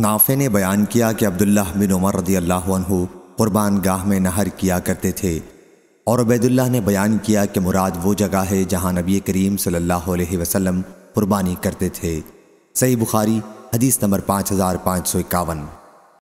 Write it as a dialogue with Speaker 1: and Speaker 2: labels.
Speaker 1: नाफे ने बयान किया कि अब्दुल्लाह बिन उमर रदी अल्लाह कुर्बान गाह में नहर किया करते थे और उबैदुल्ला ने बयान किया कि मुराद वो जगह है जहाँ नबी करीम सल्लल्लाहु अलैहि वसल्लम कुर्बानी करते थे सही बुखारी हदीस नंबर पाँच हज़ार पाँच सौ इक्यावन